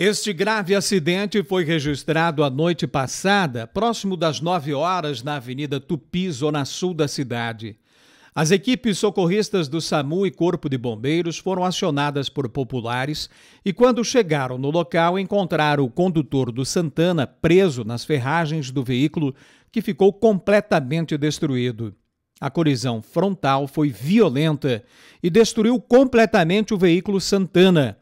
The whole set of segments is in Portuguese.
Este grave acidente foi registrado a noite passada, próximo das 9 horas, na Avenida Tupi, zona sul da cidade. As equipes socorristas do SAMU e Corpo de Bombeiros foram acionadas por populares e, quando chegaram no local, encontraram o condutor do Santana preso nas ferragens do veículo, que ficou completamente destruído. A colisão frontal foi violenta e destruiu completamente o veículo Santana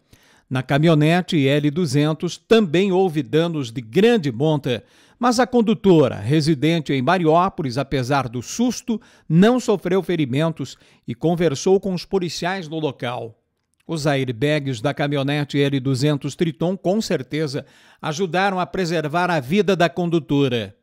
na caminhonete L200 também houve danos de grande monta, mas a condutora, residente em Mariópolis, apesar do susto, não sofreu ferimentos e conversou com os policiais no local. Os airbags da caminhonete L200 Triton com certeza ajudaram a preservar a vida da condutora.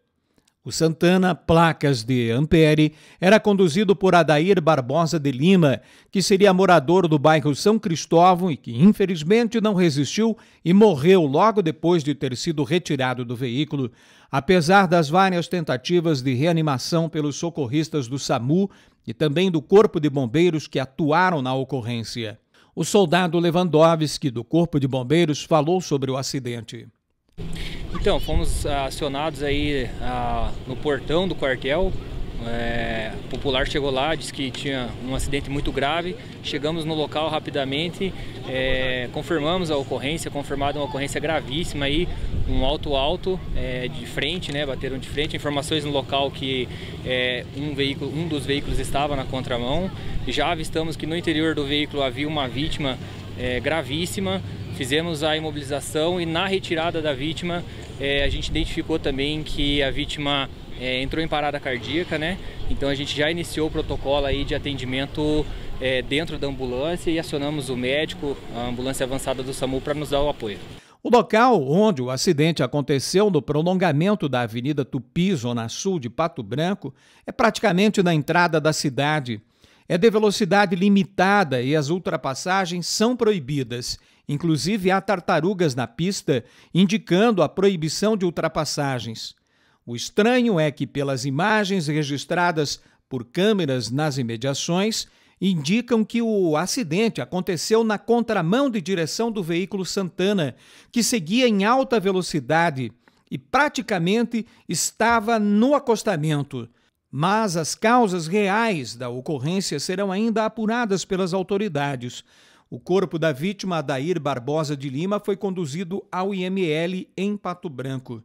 O Santana, placas de Ampere, era conduzido por Adair Barbosa de Lima, que seria morador do bairro São Cristóvão e que, infelizmente, não resistiu e morreu logo depois de ter sido retirado do veículo. Apesar das várias tentativas de reanimação pelos socorristas do SAMU e também do Corpo de Bombeiros que atuaram na ocorrência. O soldado Lewandowski, do Corpo de Bombeiros, falou sobre o acidente. Então, fomos ah, acionados aí a, ah, no portão do quartel. É, popular chegou lá, disse que tinha um acidente muito grave. Chegamos no local rapidamente, é, confirmamos a ocorrência, confirmada uma ocorrência gravíssima aí, um alto alto é, de frente, né? Bateram de frente. Informações no local que é, um veículo, um dos veículos estava na contramão. Já avistamos que no interior do veículo havia uma vítima é, gravíssima. Fizemos a imobilização e na retirada da vítima é, a gente identificou também que a vítima é, entrou em parada cardíaca, né? Então a gente já iniciou o protocolo aí de atendimento é, dentro da ambulância e acionamos o médico, a ambulância avançada do SAMU para nos dar o apoio. O local onde o acidente aconteceu, no prolongamento da Avenida Tupi, Zona Sul de Pato Branco, é praticamente na entrada da cidade é de velocidade limitada e as ultrapassagens são proibidas. Inclusive há tartarugas na pista indicando a proibição de ultrapassagens. O estranho é que, pelas imagens registradas por câmeras nas imediações, indicam que o acidente aconteceu na contramão de direção do veículo Santana, que seguia em alta velocidade e praticamente estava no acostamento mas as causas reais da ocorrência serão ainda apuradas pelas autoridades. O corpo da vítima, Adair Barbosa de Lima, foi conduzido ao IML em Pato Branco.